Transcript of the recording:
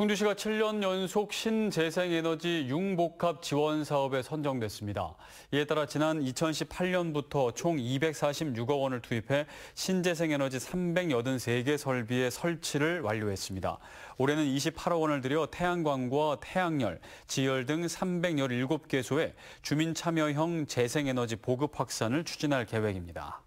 충주시가 7년 연속 신재생에너지 융복합 지원 사업에 선정됐습니다. 이에 따라 지난 2018년부터 총 246억 원을 투입해 신재생에너지 383개 설비의 설치를 완료했습니다. 올해는 28억 원을 들여 태양광과 태양열, 지열 등 317개소에 주민참여형 재생에너지 보급 확산을 추진할 계획입니다.